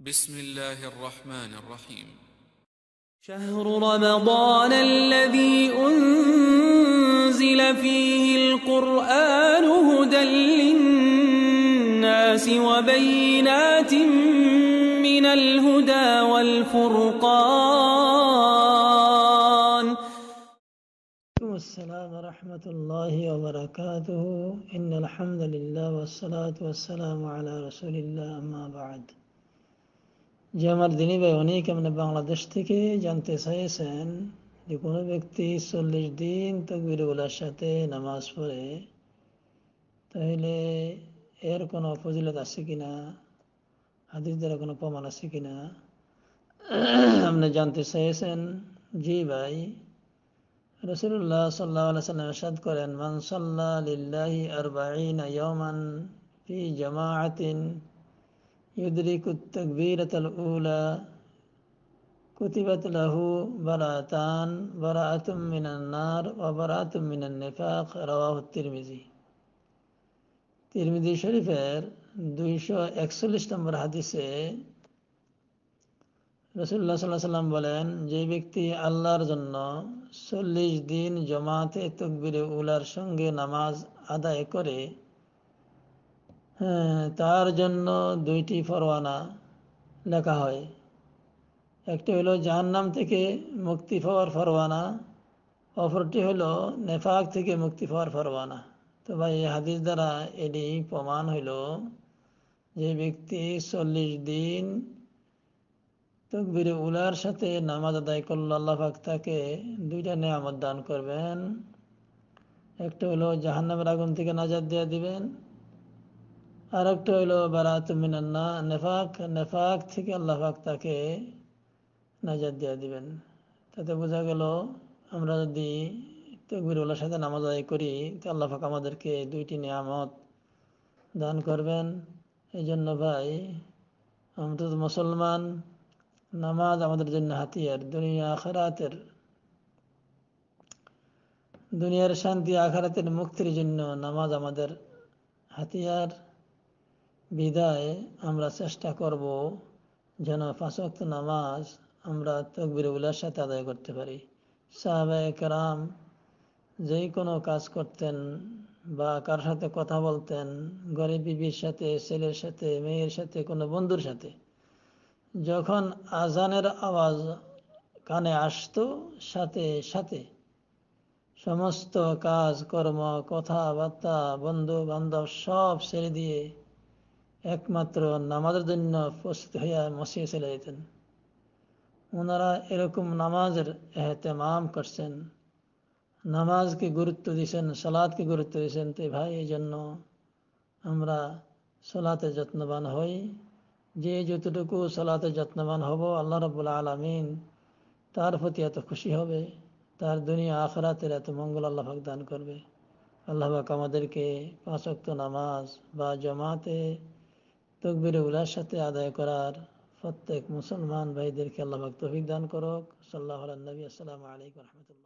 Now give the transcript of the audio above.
بسم الله الرحمن الرحيم شهر رمضان الذي أنزل فيه القرآن هدى للناس وبينات من الهدى والفرقان والسلام ورحمة الله وبركاته إن الحمد لله والصلاة والسلام على رسول الله أما بعد যে আমার দিনী ভাই অনেক আমরা বাংলাদেশ থেকে জানতে চাইছেন যে কোনো ব্যক্তি চল্লিশ দিন তকবির বলার সাথে নামাজ পড়ে তাহলে এর কোনো ফজিলত আছে কি না হাদিস দ্বারা কোনো প্রমাণ আছে কি না আপনি জানতে চাইছেন জি ভাই রসুল্লাহ সাল্লাহ সাল্লাম সাদ করেন মান সাল্লাহ লিল্লাহি আর বাইন ইয়মান ফি জামাআতিন يدرك التكبيرة الأولى كتبت له براءتان براءة من النار وبراءة من النفاق رواه الترمذي দুইশো একচল্লিশ নম্বর হাদিসে রসুল্লাহ সাল্লাহ সাল্লাম বলেন যে ব্যক্তি আল্লাহর জন্য চল্লিশ দিন জমাতে তকবিরে উলার সঙ্গে নামাজ আদায় করে হ্যাঁ, তার জন্য দুইটি পরোয়ানা লেখা হয় একটি হলো জাহান্নাম থেকে মুক্তি পাওয়ার ফরওয়ানা অপরটি হলো নেফাক থেকে মুক্তি পাওয়ার ফরওয়ানা তো ভাই এই হাদিস দ্বারা এটি প্রমাণ হইল যে ব্যক্তি চল্লিশ দিন তকবির উলার সাথে নামাজ আদায় করল আল্লাহ পাক তাকে দুইটা নিয়ামত দান করবেন একটা হলো জাহান্নামের আগুন থেকে নাজাদ দিয়ে দিবেন আর একটা হইল বারাত মিনান্না নেফাক নেফাক থেকে আল্লাহ পাক তাকে নাজাদ দিয়ে দিবেন তাতে বোঝা গেল আমরা যদি তকবিরওয়ালার সাথে নামাজ আদায় করি তো আল্লাহ পাক আমাদেরকে দুইটি নিয়ামত দান করবেন এই জন্য ভাই আমরা তো মুসলমান নামাজ আমাদের জন্য হাতিয়ার দুনিয়া আখারাতের দুনিয়ার শান্তি আখারাতের মুক্তির জন্য নামাজ আমাদের হাতিয়ার বিদায় আমরা চেষ্টা করব যেন পাঁচক্ত নামাজ আমরা তকবির উল্লার সাথে আদায় করতে পারি সাহাবাহাম যেই কোনো কাজ করতেন বা কার সাথে কথা বলতেন গরিব বিবির সাথে ছেলের সাথে মেয়ের সাথে কোনো বন্ধুর সাথে যখন আজানের আওয়াজ কানে আসতো সাথে সাথে সমস্ত কাজ কর্ম কথাবার্তা বন্ধু বান্ধব সব ছেড়ে দিয়ে একমাত্র নামাজের জন্য প্রস্তুত হইয়া মসিয়ে চলে যেতেন ওনারা এরকম নামাজের এহতেমাম করছেন নামাজকে গুরুত্ব দিয়েছেন সালাদকে গুরুত্ব দিয়েছেন তে ভাই এই জন্য আমরা সলাতে যত্নবান হই যে যতটুকু সলাতে যত্নবান হব আল্লাহ রবুল আলমিন তার প্রতি এত খুশি হবে তার দুনিয়া আখরাতের এত মঙ্গল আল্লাহ ভাগদান দান করবে আল্লাহ আমাদেরকে পাঁচক্ত নামাজ বা জমাতে তকবির উলার সাথে আদায় করার প্রত্যেক মুসলমান ভাইদেরকে আল্লাহ তফিক দান করক সাল্লাহ নবী আসসালাম আলাইকুম রহমতুল্লাহ